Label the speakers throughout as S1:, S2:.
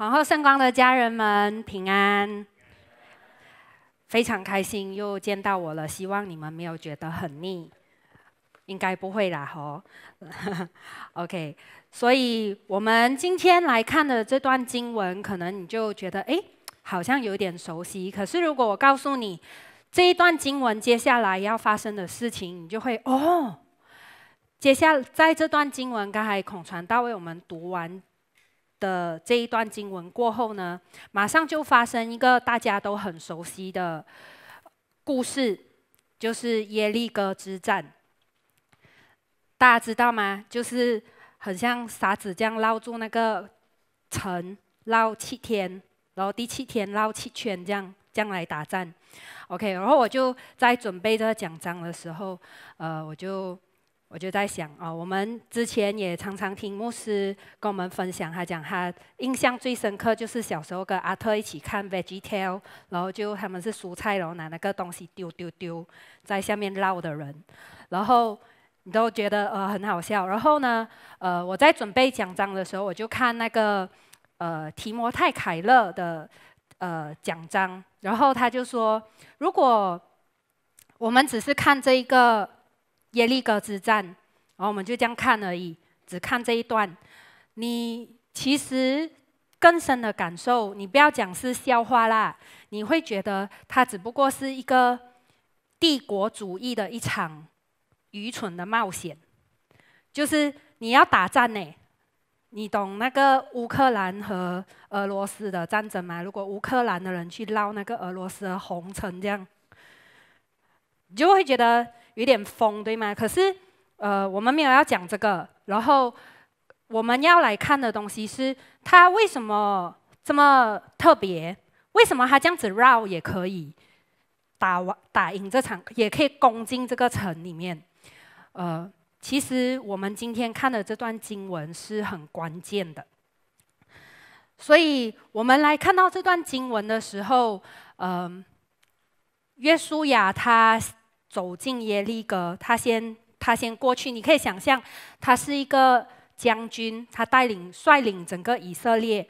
S1: 皇后圣光的家人们，平安！非常开心又见到我了，希望你们没有觉得很腻，应该不会啦，吼。OK，所以我们今天来看的这段经文，可能你就觉得哎，好像有点熟悉。可是如果我告诉你这一段经文接下来要发生的事情，你就会哦。接下，在这段经文，刚才孔传道为我们读完。的这一段经文过后呢，马上就发生一个大家都很熟悉的，故事，就是耶利哥之战。大家知道吗？就是很像沙子这样绕住那个城，绕七天，然后第七天绕七圈这样，这样来打仗。OK，然后我就在准备这个讲章的时候，呃，我就。我就在想啊，我们之前也常常听牧师跟我们分享，他讲他印象最深刻就是小时候跟阿特一起看《Vegetable》，然后就他们是蔬菜，然后拿那个东西丢丢丢在下面捞的人，然后你都觉得呃很好笑。然后呢，呃，我在准备奖章的时候，我就看那个呃提摩太凯勒的呃奖章，然后他就说，如果我们只是看这一个。耶利哥之战，然后我们就这样看而已，只看这一段。你其实更深的感受，你不要讲是笑话啦，你会觉得它只不过是一个帝国主义的一场愚蠢的冒险。就是你要打仗呢，你懂那个乌克兰和俄罗斯的战争吗？如果乌克兰的人去捞那个俄罗斯的红尘，这样你就会觉得。有点疯，对吗？可是，呃，我们没有要讲这个。然后，我们要来看的东西是，他为什么这么特别？为什么他这样子绕也可以打完打赢这场，也可以攻进这个城里面？呃，其实我们今天看的这段经文是很关键的。所以我们来看到这段经文的时候，嗯，约书亚他。走进耶利哥，他先他先过去。你可以想象，他是一个将军，他带领率领整个以色列。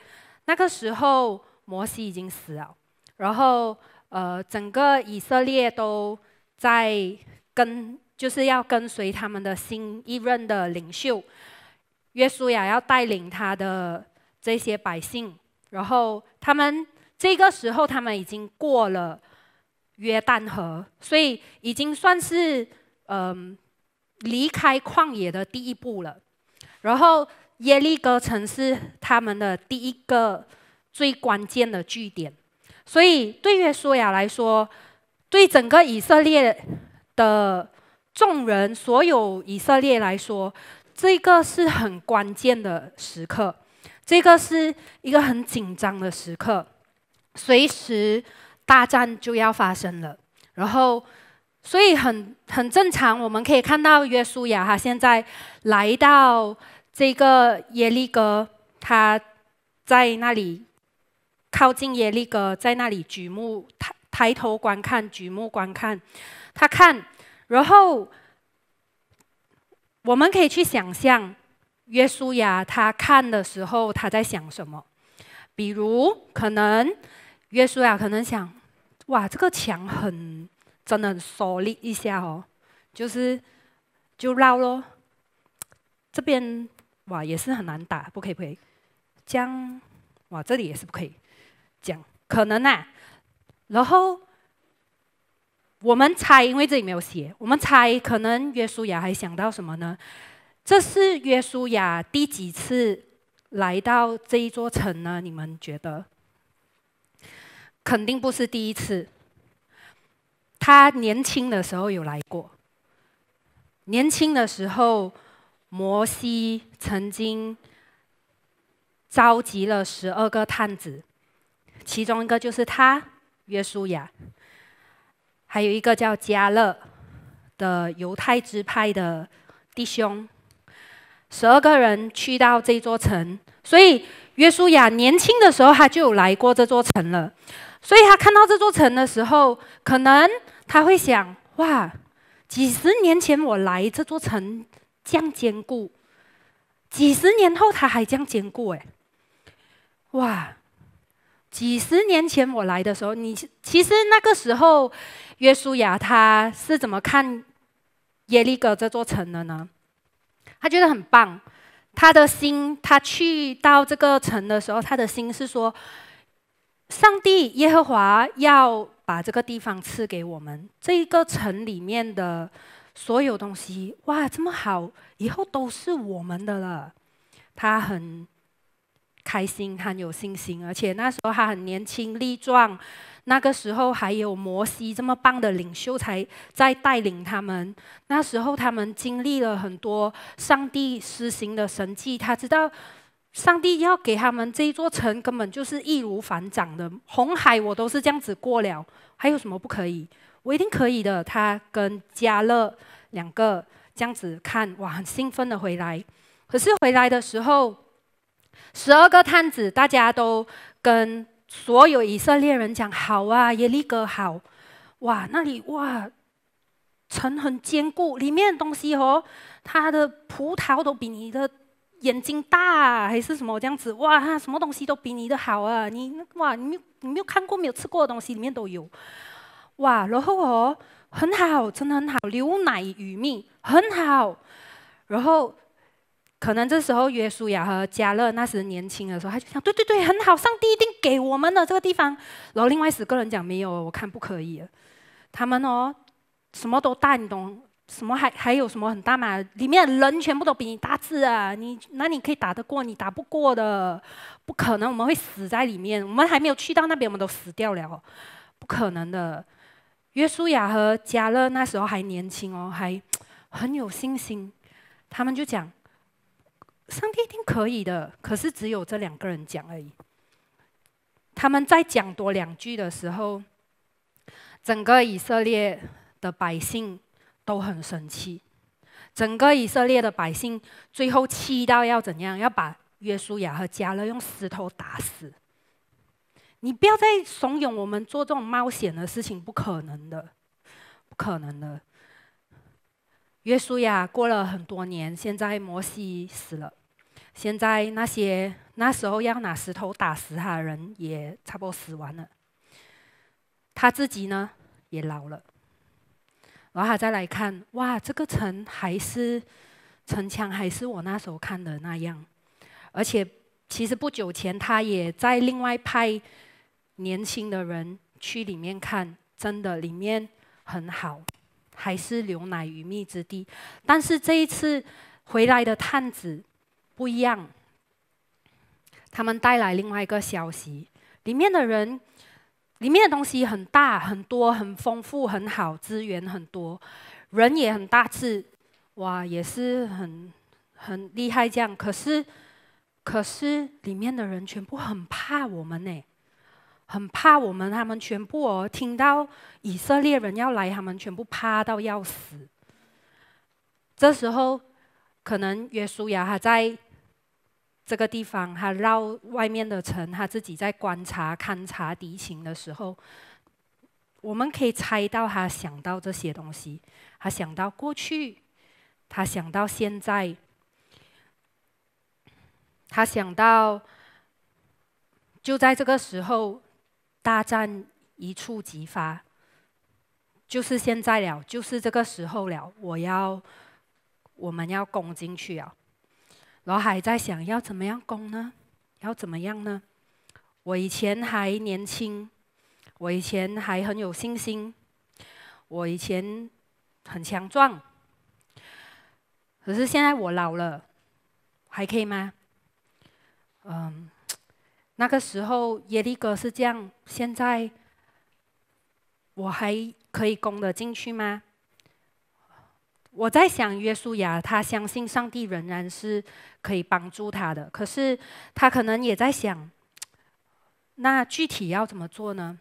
S1: 那个时候，摩西已经死了，然后呃，整个以色列都在跟，就是要跟随他们的新一任的领袖约书亚要带领他的这些百姓。然后他们这个时候，他们已经过了。约旦河，所以已经算是嗯离开旷野的第一步了。然后耶利哥城是他们的第一个最关键的据点，所以对约书亚来说，对整个以色列的众人，所有以色列来说，这个是很关键的时刻，这个是一个很紧张的时刻，随时。大战就要发生了，然后，所以很很正常。我们可以看到，约书亚他现在来到这个耶利哥，他在那里靠近耶利哥，在那里举目抬抬头观看，举目观看，他看。然后我们可以去想象，约书亚他看的时候，他在想什么？比如，可能约书亚可能想。哇，这个墙很，真的很 solid 一下哦，就是就绕咯，这边哇也是很难打，不可以不可以，这样哇这里也是不可以样可能呢，然后我们猜，因为这里没有写，我们猜可能约书亚还想到什么呢？这是约书亚第几次来到这一座城呢？你们觉得？肯定不是第一次。他年轻的时候有来过。年轻的时候，摩西曾经召集了十二个探子，其中一个就是他，约书亚。还有一个叫加勒的犹太支派的弟兄，十二个人去到这座城。所以，约书亚年轻的时候，他就有来过这座城了。所以他看到这座城的时候，可能他会想：哇，几十年前我来这座城这样坚固，几十年后它还这样坚固哎！哇，几十年前我来的时候，你其实那个时候，约书亚他是怎么看耶利哥这座城的呢？他觉得很棒，他的心，他去到这个城的时候，他的心是说。上帝耶和华要把这个地方赐给我们，这一个城里面的所有东西，哇，这么好，以后都是我们的了。他很开心，他有信心，而且那时候他很年轻力壮。那个时候还有摩西这么棒的领袖才在带领他们。那时候他们经历了很多上帝施行的神迹，他知道。上帝要给他们这一座城，根本就是易如反掌的。红海我都是这样子过了，还有什么不可以？我一定可以的。他跟加勒两个这样子看，哇，兴奋的回来。可是回来的时候，十二个探子大家都跟所有以色列人讲：好啊，耶利哥好，哇，那里哇，城很坚固，里面的东西哦，它的葡萄都比你的。眼睛大还是什么这样子？哇，他什么东西都比你的好啊！你哇，你没有你没有看过没有吃过的东西里面都有。哇，然后哦，很好，真的很好，牛奶与蜜很好。然后可能这时候约书亚和加勒那时年轻的时候，他就想，对对对，很好，上帝一定给我们的这个地方。然后另外十个人讲没有，我看不可以。他们哦，什么都大，你懂。什么还还有什么很大嘛？里面人全部都比你大字啊！你那你可以打得过，你打不过的，不可能我们会死在里面。我们还没有去到那边，我们都死掉了，不可能的。约书亚和加勒那时候还年轻哦，还很有信心，他们就讲，上帝一定可以的。可是只有这两个人讲而已。他们在讲多两句的时候，整个以色列的百姓。都很生气，整个以色列的百姓最后气到要怎样？要把约书亚和加勒用石头打死？你不要再怂恿我们做这种冒险的事情，不可能的，不可能的。约书亚过了很多年，现在摩西死了，现在那些那时候要拿石头打死他的人也差不多死完了，他自己呢也老了。然后他再来看，哇，这个城还是城墙还是我那时候看的那样，而且其实不久前他也在另外派年轻的人去里面看，真的里面很好，还是牛奶与蜜之地，但是这一次回来的探子不一样，他们带来另外一个消息，里面的人。里面的东西很大、很多、很丰富、很好，资源很多，人也很大志，哇，也是很很厉害这样。可是，可是里面的人全部很怕我们呢，很怕我们，他们全部哦，听到以色列人要来，他们全部怕到要死。这时候，可能耶稣亚他在。这个地方，他绕外面的城，他自己在观察、勘察敌情的时候，我们可以猜到他想到这些东西。他想到过去，他想到现在，他想到就在这个时候，大战一触即发，就是现在了，就是这个时候了，我要，我们要攻进去啊！然后还在想要怎么样攻呢？要怎么样呢？我以前还年轻，我以前还很有信心，我以前很强壮。可是现在我老了，还可以吗？嗯，那个时候耶利哥是这样，现在我还可以攻得进去吗？我在想，耶稣亚他相信上帝仍然是可以帮助他的，可是他可能也在想，那具体要怎么做呢？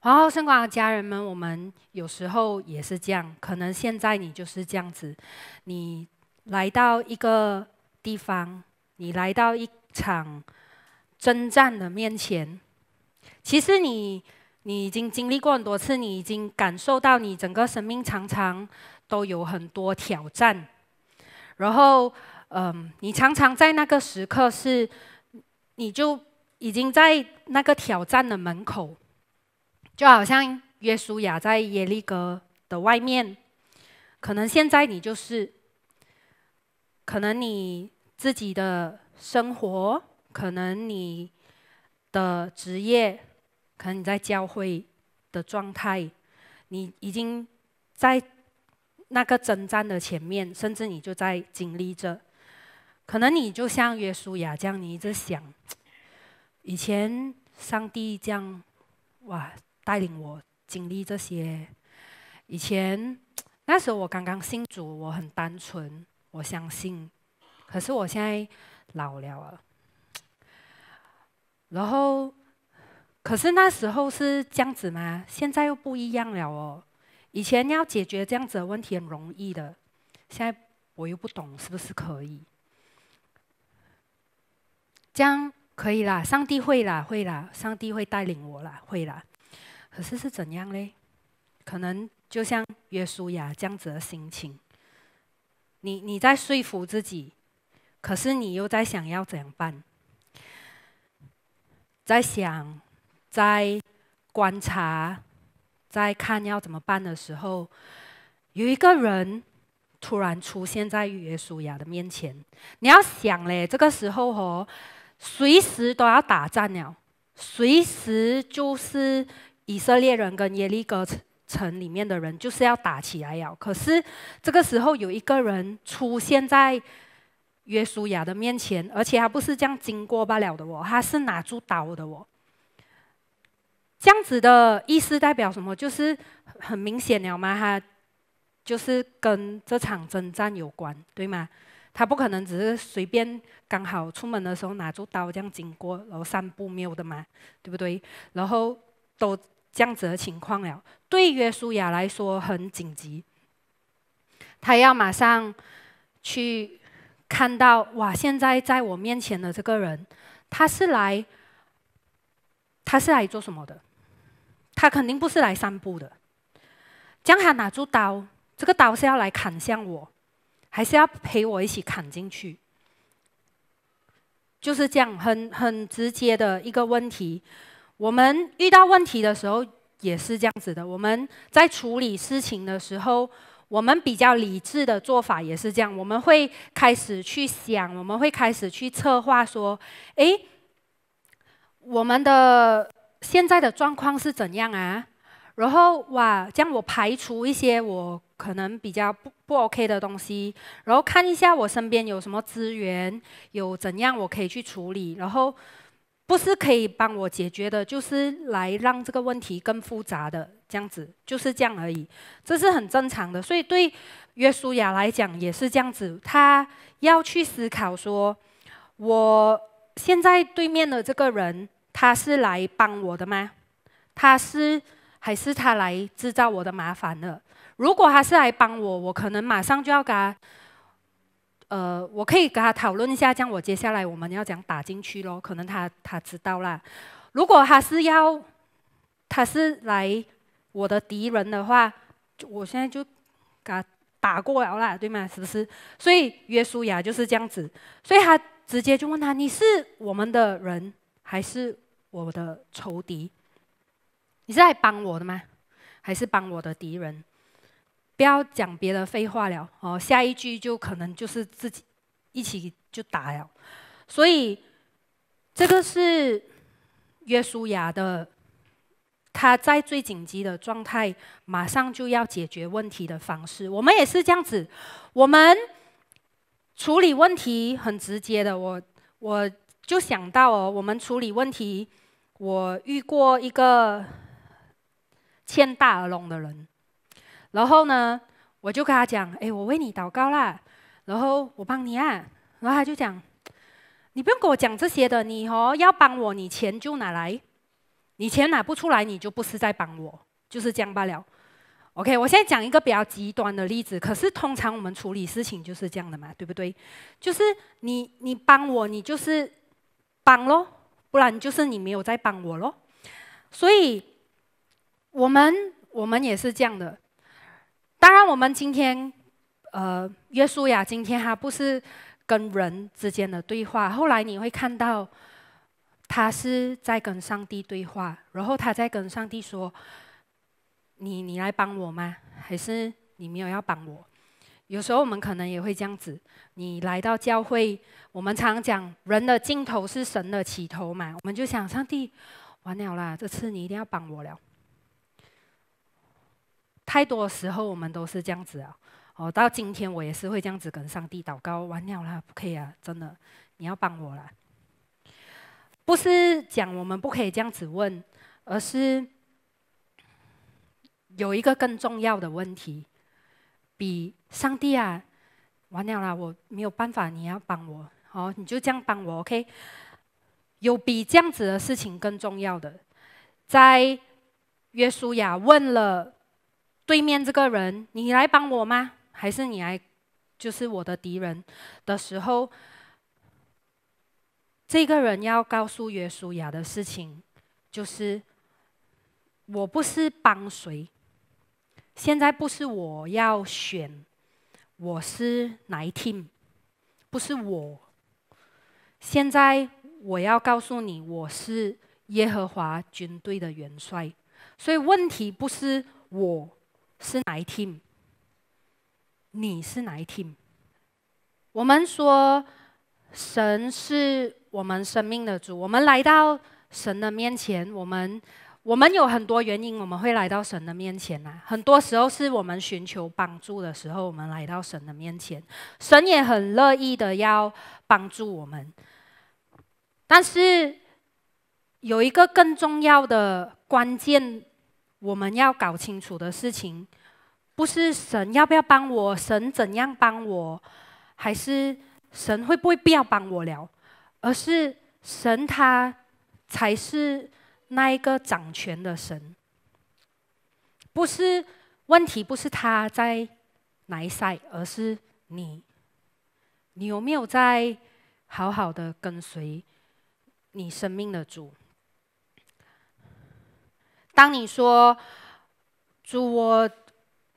S1: 皇后圣光的家人们，我们有时候也是这样，可能现在你就是这样子，你来到一个地方，你来到一场征战的面前，其实你。你已经经历过很多次，你已经感受到你整个生命常常都有很多挑战，然后，嗯，你常常在那个时刻是，你就已经在那个挑战的门口，就好像耶稣亚在耶利哥的外面，可能现在你就是，可能你自己的生活，可能你的职业。可能你在教会的状态，你已经在那个征战的前面，甚至你就在经历着。可能你就像约书亚这样，你一直想，以前上帝这样哇带领我经历这些。以前 那时候我刚刚信主，我很单纯，我相信。可是我现在老了了，然后。可是那时候是这样子吗？现在又不一样了哦。以前要解决这样子的问题很容易的，现在我又不懂是不是可以？这样可以啦，上帝会啦，会啦，上帝会带领我啦，会啦。可是是怎样嘞？可能就像约书亚这样子的心情，你你在说服自己，可是你又在想要怎样办，在想。在观察，在看要怎么办的时候，有一个人突然出现在耶稣亚的面前。你要想嘞，这个时候哦，随时都要打仗了，随时就是以色列人跟耶利哥城里面的人就是要打起来了。可是这个时候有一个人出现在约书亚的面前，而且他不是这样经过罢了的哦，他是拿住刀的哦。这样子的意思代表什么？就是很明显了嘛，他就是跟这场征战有关，对吗？他不可能只是随便刚好出门的时候拿出刀这样经过，然后散步有的嘛，对不对？然后都这样子的情况了，对约书亚来说很紧急，他要马上去看到哇，现在在我面前的这个人，他是来他是来做什么的？他肯定不是来散步的。江海拿住刀，这个刀是要来砍向我，还是要陪我一起砍进去？就是这样，很很直接的一个问题。我们遇到问题的时候也是这样子的。我们在处理事情的时候，我们比较理智的做法也是这样。我们会开始去想，我们会开始去策划，说：“诶，我们的。”现在的状况是怎样啊？然后哇，将我排除一些我可能比较不不 OK 的东西，然后看一下我身边有什么资源，有怎样我可以去处理。然后不是可以帮我解决的，就是来让这个问题更复杂的这样子，就是这样而已。这是很正常的，所以对约书亚来讲也是这样子，他要去思考说，我现在对面的这个人。他是来帮我的吗？他是还是他来制造我的麻烦的？如果他是来帮我，我可能马上就要跟他，呃，我可以跟他讨论一下，这样我接下来我们要怎样打进去咯，可能他他知道啦。如果他是要他是来我的敌人的话，我现在就他打过了啦，对吗？是不是？所以约书亚就是这样子，所以他直接就问他：“你是我们的人？”还是我的仇敌？你是来帮我的吗？还是帮我的敌人？不要讲别的废话了哦，下一句就可能就是自己一起就打了。所以这个是约书亚的，他在最紧急的状态，马上就要解决问题的方式。我们也是这样子，我们处理问题很直接的。我我。就想到哦，我们处理问题，我遇过一个欠大耳窿的人，然后呢，我就跟他讲，哎，我为你祷告啦，然后我帮你啊，然后他就讲，你不用跟我讲这些的，你哦要帮我，你钱就拿来，你钱拿不出来，你就不是在帮我，就是这样罢了。OK，我现在讲一个比较极端的例子，可是通常我们处理事情就是这样的嘛，对不对？就是你你帮我，你就是。帮咯，不然就是你没有在帮我咯。所以，我们我们也是这样的。当然，我们今天，呃，约书亚今天他不是跟人之间的对话，后来你会看到，他是在跟上帝对话，然后他在跟上帝说：“你你来帮我吗？还是你没有要帮我？”有时候我们可能也会这样子，你来到教会，我们常讲人的尽头是神的起头嘛，我们就想上帝完了啦，这次你一定要帮我了。太多时候我们都是这样子啊，哦，到今天我也是会这样子跟上帝祷告，完了啦，不可以啊，真的你要帮我啦。不是讲我们不可以这样子问，而是有一个更重要的问题。比上帝啊，完了啦！我没有办法，你要帮我，好，你就这样帮我，OK？有比这样子的事情更重要的，在约书亚问了对面这个人：“你来帮我吗？还是你来就是我的敌人？”的时候，这个人要告诉约书亚的事情，就是我不是帮谁。现在不是我要选，我是哪一 team？不是我。现在我要告诉你，我是耶和华军队的元帅。所以问题不是我，是哪一 team？你是哪一 team？我们说神是我们生命的主，我们来到神的面前，我们。我们有很多原因，我们会来到神的面前呐。很多时候是我们寻求帮助的时候，我们来到神的面前，神也很乐意的要帮助我们。但是有一个更重要的关键，我们要搞清楚的事情，不是神要不要帮我，神怎样帮我，还是神会不会必要帮我了，而是神他才是。那一个掌权的神，不是问题，不是他在哪赛，而是你，你有没有在好好的跟随你生命的主？当你说主我，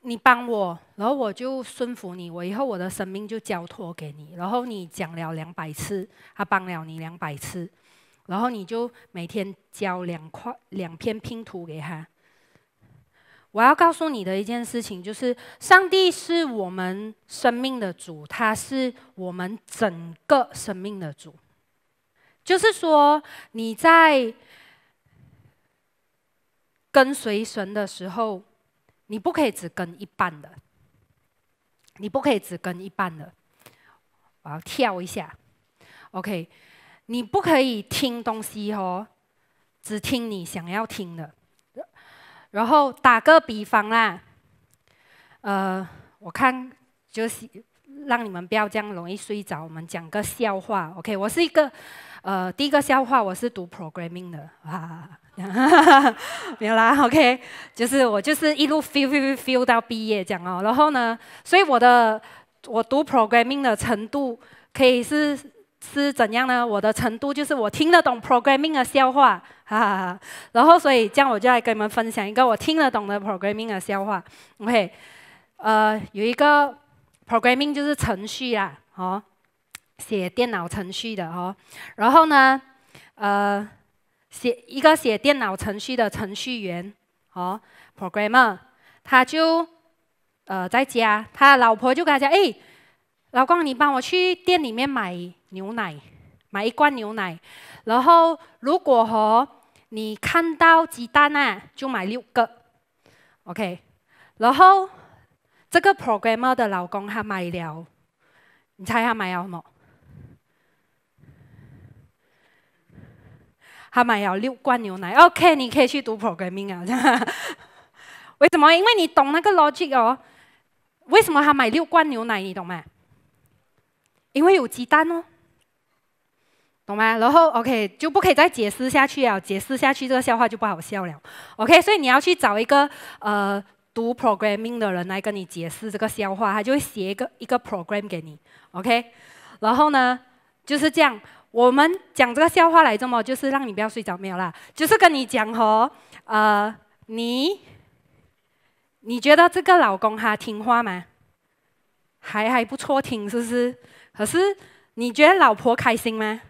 S1: 你帮我，然后我就顺服你，我以后我的生命就交托给你，然后你讲了两百次，他帮了你两百次。然后你就每天交两块、两篇拼图给他。我要告诉你的一件事情，就是上帝是我们生命的主，他是我们整个生命的主。就是说，你在跟随神的时候，你不可以只跟一半的，你不可以只跟一半的。我要跳一下，OK。你不可以听东西哦，只听你想要听的。然后打个比方啦，呃，我看就是让你们不要这样容易睡着，我们讲个笑话。OK，我是一个，呃，第一个笑话，我是读 programming 的，啊，没有啦，OK，就是我就是一路 feel feel feel 到毕业这样哦。然后呢，所以我的我读 programming 的程度可以是。是怎样呢？我的程度就是我听得懂 programming 的笑话，哈哈哈。然后所以这样我就来跟你们分享一个我听得懂的 programming 的笑话。OK，呃，有一个 programming 就是程序啦，哦，写电脑程序的哦。然后呢，呃，写一个写电脑程序的程序员，哦，programmer，他就呃在家，他老婆就跟他讲，哎。老公，你帮我去店里面买牛奶，买一罐牛奶。然后如果和你看到鸡蛋呢，就买六个。OK。然后这个 programmer 的老公他买了，你猜他买了什么？他买了六罐牛奶。OK，你可以去读 programing m 啊。为什么？因为你懂那个 logic 哦。为什么他买六罐牛奶？你懂吗？因为有鸡蛋哦，懂吗？然后 OK 就不可以再解释下去了，解释下去这个笑话就不好笑了。OK，所以你要去找一个呃读 programming 的人来跟你解释这个笑话，他就会写一个一个 program 给你。OK，然后呢就是这样，我们讲这个笑话来着么，就是让你不要睡着，没有啦，就是跟你讲哦，呃，你你觉得这个老公他听话吗？还还不错听，是不是？可是你觉得老婆开心吗？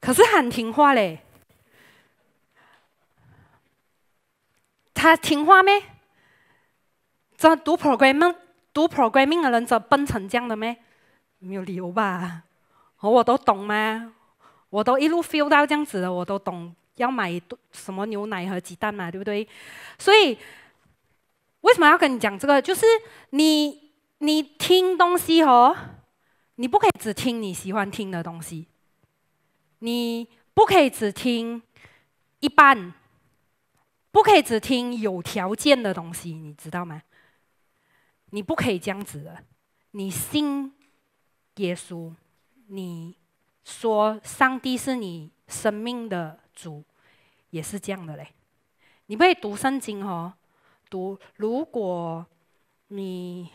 S1: 可是很听话嘞，他听话咩？这读 programming、读 programming 的人就笨成这样的咩？没有理由吧？我我都懂吗？我都一路 feel 到这样子的，我都懂要买什么牛奶和鸡蛋嘛，对不对？所以为什么要跟你讲这个？就是你你听东西哦。你不可以只听你喜欢听的东西，你不可以只听一半，不可以只听有条件的东西，你知道吗？你不可以这样子的。你信耶稣，你说上帝是你生命的主，也是这样的嘞。你不可以读圣经哦，读。如果你，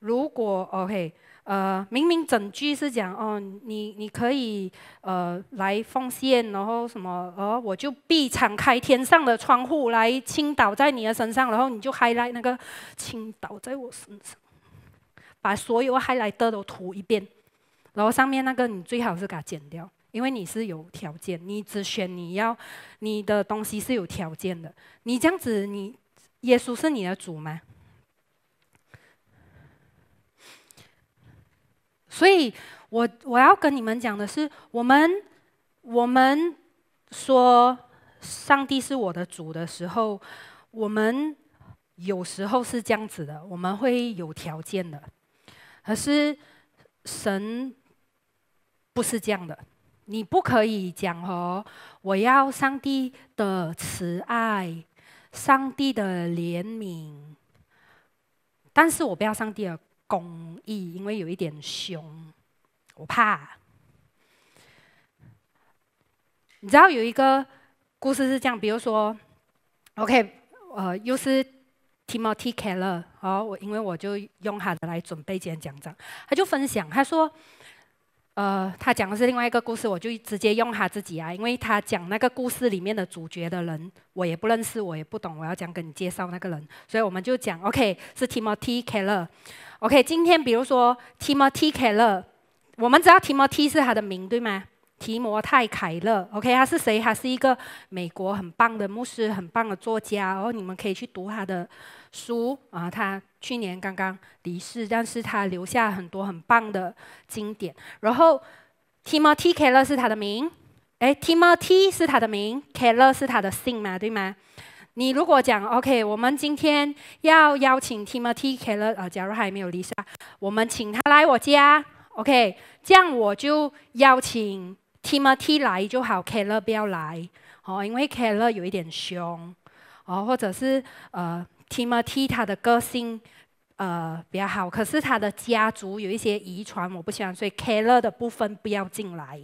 S1: 如果 OK。呃，明明整句是讲哦，你你可以呃来奉献，然后什么哦，我就必敞开天上的窗户来倾倒在你的身上，然后你就还来那个倾倒在我身上，把所有还来的都涂一遍，然后上面那个你最好是给它剪掉，因为你是有条件，你只选你要你的东西是有条件的，你这样子，你耶稣是你的主吗？所以，我我要跟你们讲的是，我们我们说上帝是我的主的时候，我们有时候是这样子的，我们会有条件的。可是神不是这样的，你不可以讲哦，我要上帝的慈爱，上帝的怜悯，但是我不要上帝的。公益，因为有一点凶，我怕。你知道有一个故事是这样，比如说，OK，呃，又是 Timothy Keller，哦，我因为我就用他的来准备今天讲章，他就分享，他说。呃，他讲的是另外一个故事，我就直接用他自己啊，因为他讲那个故事里面的主角的人我也不认识，我也不懂，我要讲给你介绍那个人，所以我们就讲 OK 是 Timothy Keller。OK，今天比如说 Timothy Keller，我们知道 Timothy 是他的名对吗？提摩太·凯勒。OK，他是谁？他是一个美国很棒的牧师，很棒的作家，然后你们可以去读他的。书啊，他去年刚刚离世，但是他留下很多很棒的经典。然后 Timothy Keller 是他的名，哎，Timothy 是他的名，Keller 是他的姓嘛，对吗？你如果讲 OK，我们今天要邀请 Timothy Keller，呃，假如他还没有离世，我们请他来我家，OK？这样我就邀请 Timothy 来就好，Keller 不要来，哦，因为 Keller 有一点凶，哦，或者是呃。Timothy 他的个性，呃比较好，可是他的家族有一些遗传，我不喜欢，所以 Keller 的部分不要进来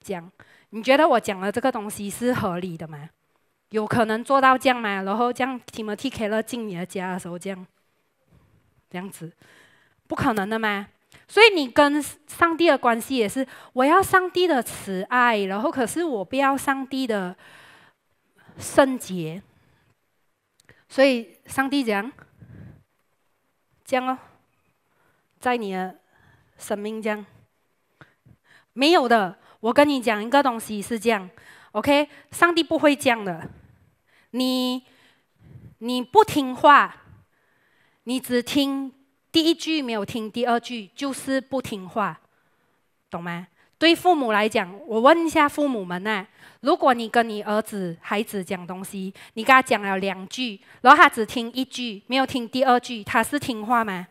S1: 这样，你觉得我讲的这个东西是合理的吗？有可能做到这样吗？然后这样 Timothy Keller 进你的家的时候这样，这样子，不可能的吗？所以你跟上帝的关系也是，我要上帝的慈爱，然后可是我不要上帝的圣洁。所以上帝讲，讲哦，在你的生命讲，没有的。我跟你讲一个东西是这样，OK？上帝不会讲的，你你不听话，你只听第一句没有听第二句，就是不听话，懂吗？对父母来讲，我问一下父母们呢？如果你跟你儿子、孩子讲东西，你跟他讲了两句，然后他只听一句，没有听第二句，他是听话吗？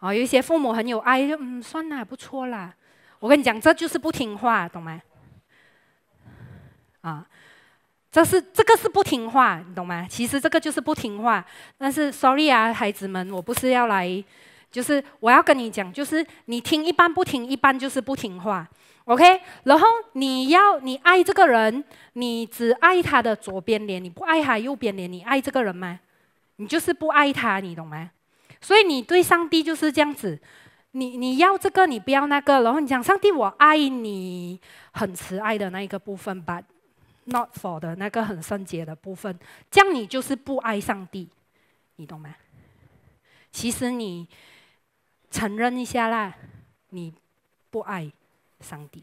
S1: 哦，有一些父母很有爱，就嗯，算了，不错啦。我跟你讲，这就是不听话，懂吗？啊，这是这个是不听话，你懂吗？其实这个就是不听话，但是 sorry 啊，孩子们，我不是要来。就是我要跟你讲，就是你听一半不听，一半就是不听话，OK？然后你要你爱这个人，你只爱他的左边脸，你不爱他右边脸，你爱这个人吗？你就是不爱他，你懂吗？所以你对上帝就是这样子，你你要这个，你不要那个，然后你讲上帝，我爱你很慈爱的那一个部分，but not for 的那个很圣洁的部分，这样你就是不爱上帝，你懂吗？其实你。承认一下啦，你不爱上帝。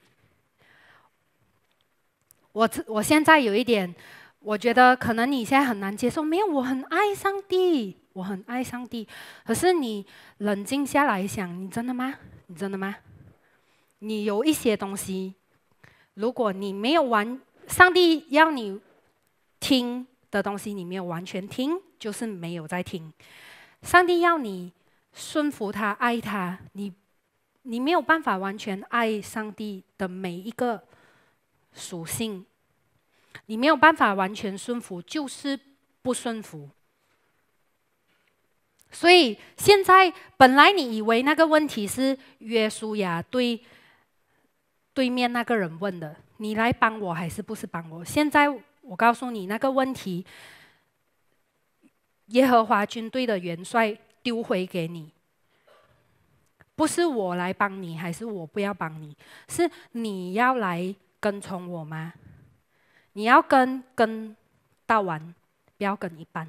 S1: 我这我现在有一点，我觉得可能你现在很难接受。没有，我很爱上帝，我很爱上帝。可是你冷静下来想，你真的吗？你真的吗？你有一些东西，如果你没有完，上帝要你听的东西，你没有完全听，就是没有在听。上帝要你。顺服他，爱他，你，你没有办法完全爱上帝的每一个属性，你没有办法完全顺服，就是不顺服。所以现在本来你以为那个问题是约书亚对对面那个人问的，你来帮我还是不是帮我？现在我告诉你那个问题，耶和华军队的元帅。丢回给你，不是我来帮你，还是我不要帮你？是你要来跟从我吗？你要跟跟到完，不要跟一半。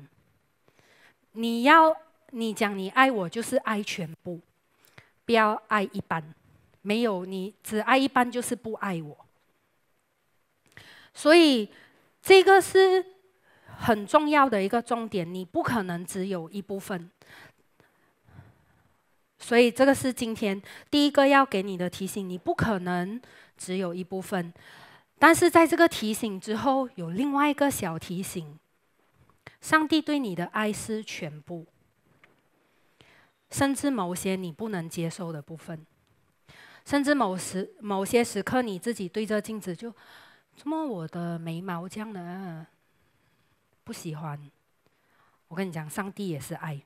S1: 你要你讲你爱我，就是爱全部，不要爱一半。没有你只爱一半，就是不爱我。所以这个是很重要的一个重点，你不可能只有一部分。所以，这个是今天第一个要给你的提醒：你不可能只有一部分。但是，在这个提醒之后，有另外一个小提醒：上帝对你的爱是全部，甚至某些你不能接受的部分，甚至某时某些时刻，你自己对着镜子就，怎么我的眉毛这样的，不喜欢。我跟你讲，上帝也是爱。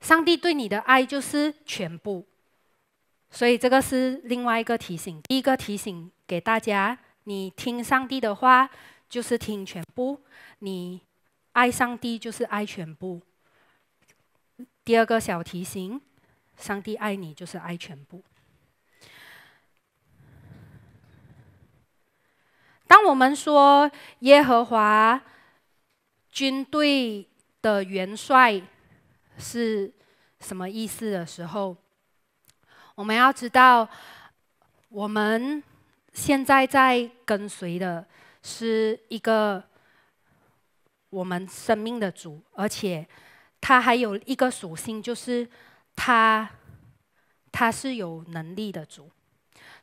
S1: 上帝对你的爱就是全部，所以这个是另外一个提醒。第一个提醒给大家：你听上帝的话，就是听全部；你爱上帝，就是爱全部。第二个小提醒：上帝爱你，就是爱全部。当我们说耶和华军队的元帅。是什么意思的时候？我们要知道，我们现在在跟随的是一个我们生命的主，而且他还有一个属性，就是他他是有能力的主。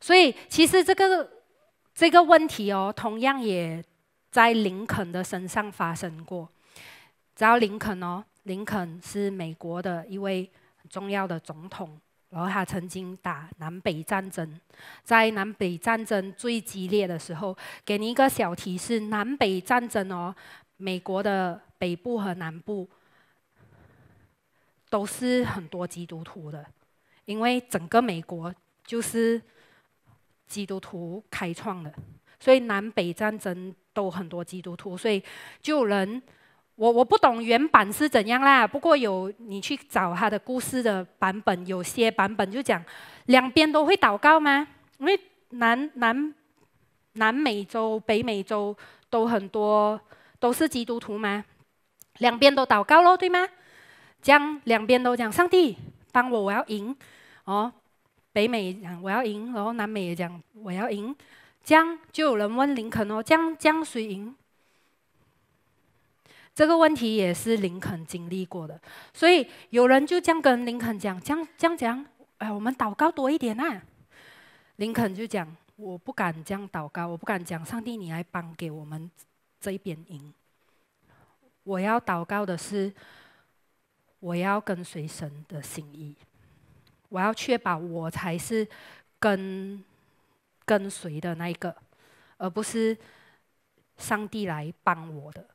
S1: 所以，其实这个这个问题哦，同样也在林肯的身上发生过。只要林肯哦。林肯是美国的一位重要的总统，然后他曾经打南北战争，在南北战争最激烈的时候，给你一个小提示：南北战争哦，美国的北部和南部都是很多基督徒的，因为整个美国就是基督徒开创的，所以南北战争都很多基督徒，所以就人。我我不懂原版是怎样啦，不过有你去找他的故事的版本，有些版本就讲两边都会祷告吗？因为南南南美洲、北美洲都很多都是基督徒吗？两边都祷告咯，对吗？样两边都讲上帝帮我，我要赢哦。北美讲我要赢，然后南美也讲我要赢。样就有人问林肯哦，讲讲谁赢？这个问题也是林肯经历过的，所以有人就这样跟林肯讲，这样这样讲，哎，我们祷告多一点啊。林肯就讲，我不敢这样祷告，我不敢讲上帝，你来帮给我们这一边赢。我要祷告的是，我要跟随神的心意，我要确保我才是跟跟随的那一个，而不是上帝来帮我的。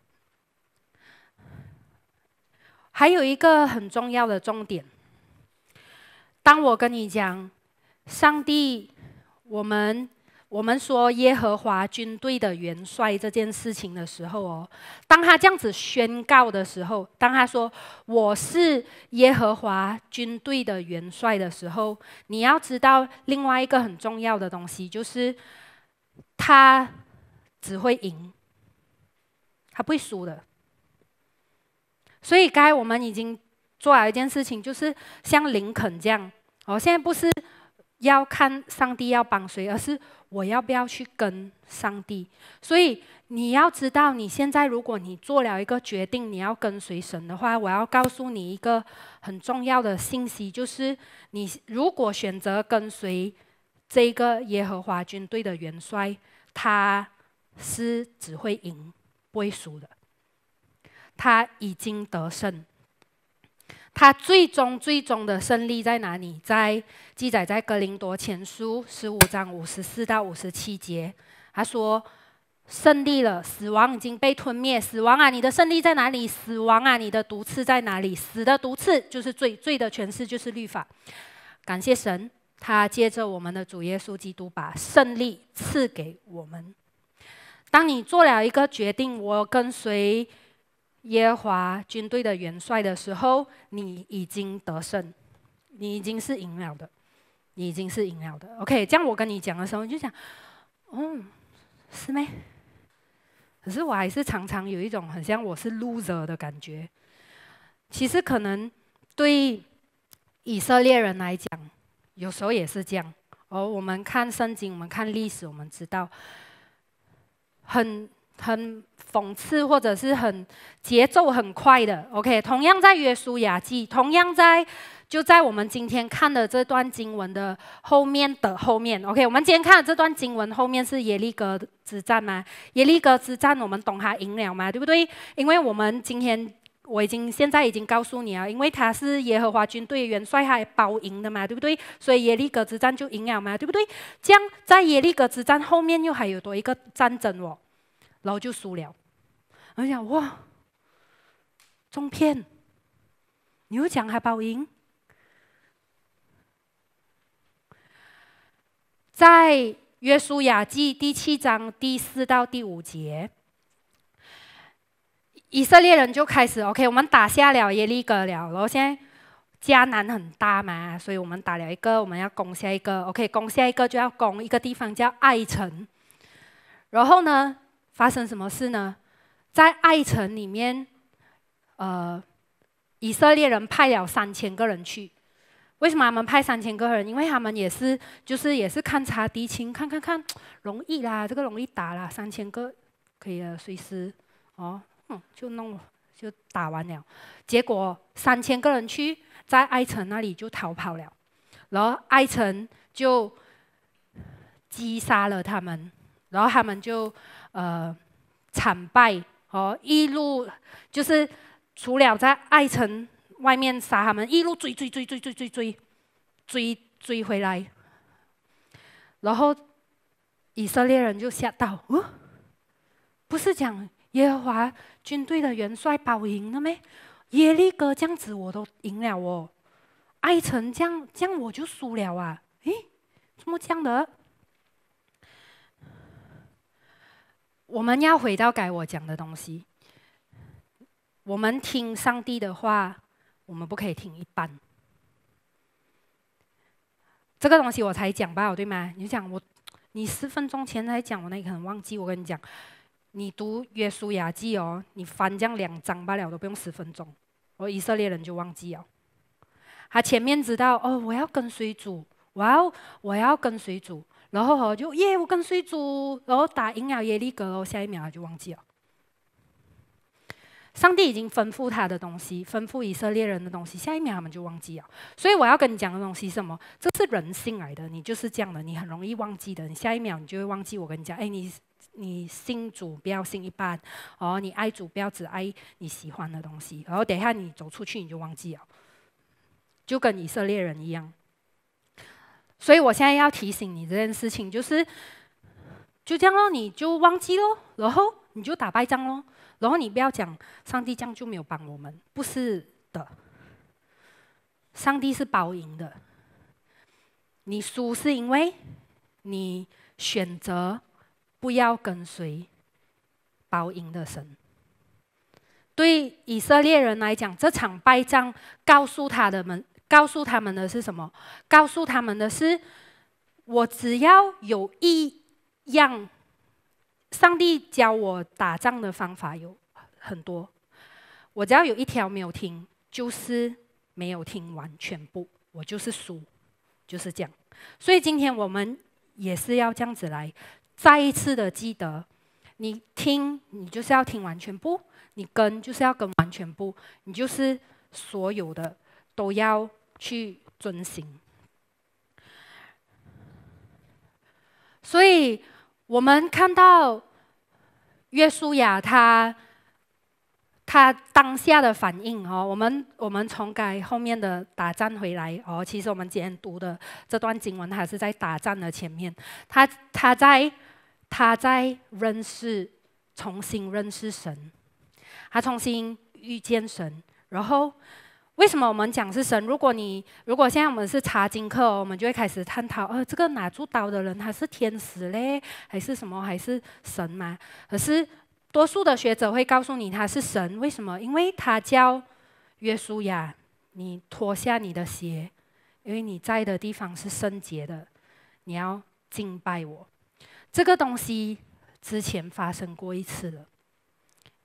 S1: 还有一个很重要的重点，当我跟你讲上帝，我们我们说耶和华军队的元帅这件事情的时候哦，当他这样子宣告的时候，当他说我是耶和华军队的元帅的时候，你要知道另外一个很重要的东西，就是他只会赢，他不会输的。所以，该我们已经做了一件事情，就是像林肯这样。哦，现在不是要看上帝要帮谁，而是我要不要去跟上帝。所以，你要知道，你现在如果你做了一个决定，你要跟随神的话，我要告诉你一个很重要的信息，就是你如果选择跟随这个耶和华军队的元帅，他是只会赢不会输的。他已经得胜。他最终最终的胜利在哪里？在记载在《格林多前书》十五章五十四到五十七节。他说：“胜利了，死亡已经被吞灭。死亡啊，你的胜利在哪里？死亡啊，你的毒刺在哪里？死的毒刺就是罪，罪的诠释就是律法。”感谢神，他借着我们的主耶稣基督把胜利赐给我们。当你做了一个决定，我跟随。耶华军队的元帅的时候，你已经得胜，你已经是赢了的，你已经是赢了的。OK，这样我跟你讲的时候，你就想，嗯，是妹。可是我还是常常有一种很像我是 loser 的感觉。其实可能对以色列人来讲，有时候也是这样。而我们看圣经，我们看历史，我们知道，很。很讽刺或者是很节奏很快的，OK。同样在约书亚记，同样在就在我们今天看的这段经文的后面的后面，OK。我们今天看的这段经文后面是耶利哥之战吗？耶利哥之战我们懂他赢了吗？对不对？因为我们今天我已经现在已经告诉你啊，因为他是耶和华军队元帅，他包赢的嘛，对不对？所以耶利哥之战就赢了嘛，对不对？这样在耶利哥之战后面又还有多一个战争哦。然后就输了，我想哇，中骗，牛奖还保赢。在约书亚记第七章第四到第五节，以色列人就开始 OK，我们打下了耶利哥了。然后现在迦南很大嘛，所以我们打了一个，我们要攻下一个 OK，攻下一个就要攻一个地方叫爱城，然后呢？发生什么事呢？在爱城里面，呃，以色列人派了三千个人去。为什么他们派三千个人？因为他们也是，就是也是勘察敌情，看看看，容易啦，这个容易打啦，三千个可以了，随时，哦，嗯，就弄，就打完了。结果三千个人去，在爱城那里就逃跑了，然后爱城就击杀了他们，然后他们就。呃，惨败哦！一路就是除了在爱城外面杀他们，一路追追追追追追追追回来，然后以色列人就吓到，哦，不是讲耶和华军队的元帅保赢了没？耶利哥这样子我都赢了哦，爱城这样这样我就输了啊！诶，怎么这样的？我们要回到该我讲的东西。我们听上帝的话，我们不可以听一半。这个东西我才讲吧？对吗？你讲我，你十分钟前才讲，我那可能忘记。我跟你讲，你读约书亚记哦，你翻这样两章罢了，都不用十分钟。我以色列人就忘记了，他前面知道哦，我要跟随主，我要，我要跟随主。然后哈就耶我跟谁做，然后打赢了耶利哥了，下一秒他就忘记了。上帝已经吩咐他的东西，吩咐以色列人的东西，下一秒他们就忘记了。所以我要跟你讲的东西是什么？这是人性来的，你就是这样的，你很容易忘记的。你下一秒你就会忘记我跟你讲，哎，你你信主不要信一半，哦，你爱主不要只爱你喜欢的东西，然后等一下你走出去你就忘记了，就跟以色列人一样。所以我现在要提醒你这件事情，就是就这样喽，你就忘记咯，然后你就打败仗咯，然后你不要讲上帝这样就没有帮我们，不是的，上帝是包赢的。你输是因为你选择不要跟随包赢的神。对以色列人来讲，这场败仗告诉他的们。告诉他们的是什么？告诉他们的是，我只要有一样，上帝教我打仗的方法有很多，我只要有一条没有听，就是没有听完全部，我就是输，就是这样。所以今天我们也是要这样子来，再一次的记得，你听你就是要听完全部，你跟就是要跟完全部，你就是所有的都要。去遵行。所以我们看到约书亚他他当下的反应哦。我们我们从改后面的打战回来哦。其实我们今天读的这段经文，他是在打战的前面。他他在他在认识，重新认识神，他重新遇见神，然后。为什么我们讲是神？如果你如果现在我们是查经课，我们就会开始探讨：，呃，这个拿住刀的人他是天使嘞，还是什么？还是神吗？可是多数的学者会告诉你他是神。为什么？因为他叫约书亚，你脱下你的鞋，因为你在的地方是圣洁的，你要敬拜我。这个东西之前发生过一次了，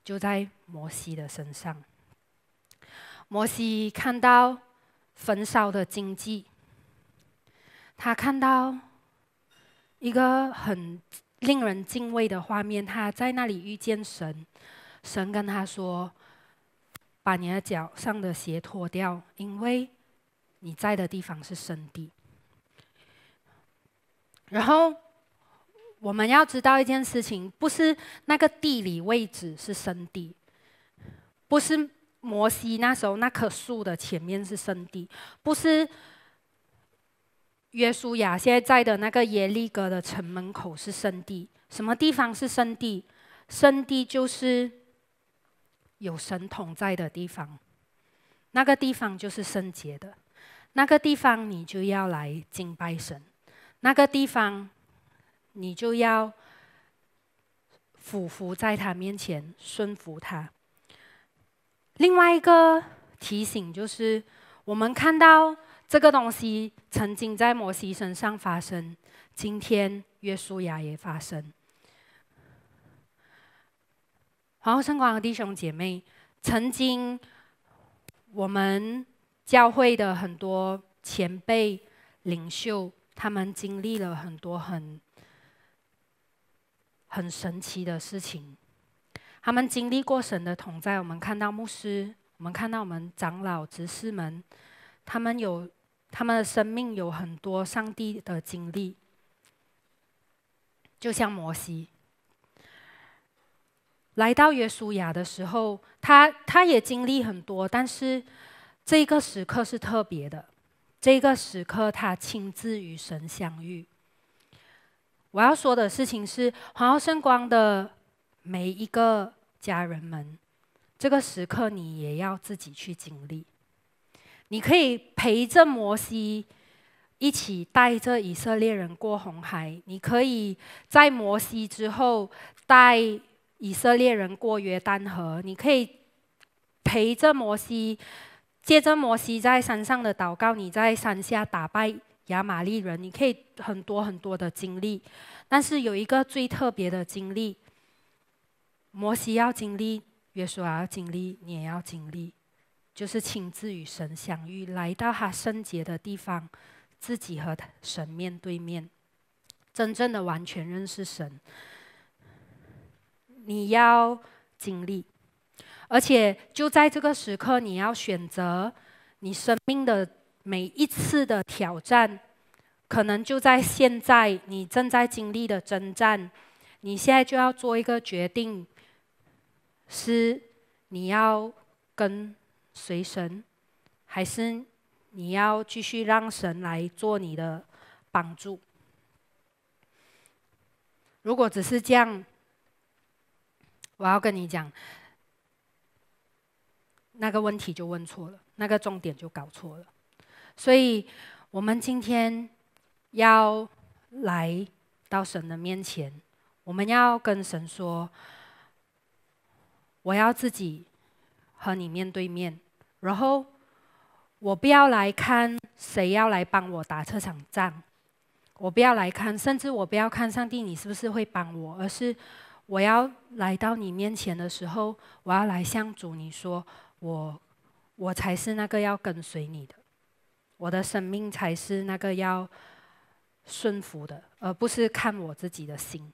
S1: 就在摩西的身上。摩西看到焚烧的经济，他看到一个很令人敬畏的画面。他在那里遇见神，神跟他说：“把你的脚上的鞋脱掉，因为你在的地方是圣地。”然后我们要知道一件事情，不是那个地理位置是圣地，不是。摩西那时候那棵树的前面是圣地，不是约书亚现在在的那个耶利哥的城门口是圣地。什么地方是圣地？圣地就是有神同在的地方，那个地方就是圣洁的，那个地方你就要来敬拜神，那个地方你就要俯伏在他面前顺服他。另外一个提醒就是，我们看到这个东西曾经在摩西身上发生，今天约书亚也发生。后，圣光的弟兄姐妹，曾经我们教会的很多前辈领袖，他们经历了很多很很神奇的事情。他们经历过神的同在，我们看到牧师，我们看到我们长老、执事们，他们有他们的生命，有很多上帝的经历，就像摩西来到耶稣亚的时候，他他也经历很多，但是这个时刻是特别的，这个时刻他亲自与神相遇。我要说的事情是，黄耀圣光的每一个。家人们，这个时刻你也要自己去经历。你可以陪着摩西一起带着以色列人过红海，你可以在摩西之后带以色列人过约旦河，你可以陪着摩西，借着摩西在山上的祷告，你在山下打败亚玛力人，你可以很多很多的经历，但是有一个最特别的经历。摩西要经历，约书亚要经历，你也要经历，就是亲自与神相遇，来到他圣洁的地方，自己和神面对面，真正的完全认识神。你要经历，而且就在这个时刻，你要选择你生命的每一次的挑战，可能就在现在，你正在经历的征战，你现在就要做一个决定。是你要跟随神，还是你要继续让神来做你的帮助？如果只是这样，我要跟你讲，那个问题就问错了，那个重点就搞错了。所以，我们今天要来到神的面前，我们要跟神说。我要自己和你面对面，然后我不要来看谁要来帮我打这场仗，我不要来看，甚至我不要看上帝你是不是会帮我，而是我要来到你面前的时候，我要来向主你说，我我才是那个要跟随你的，我的生命才是那个要顺服的，而不是看我自己的心。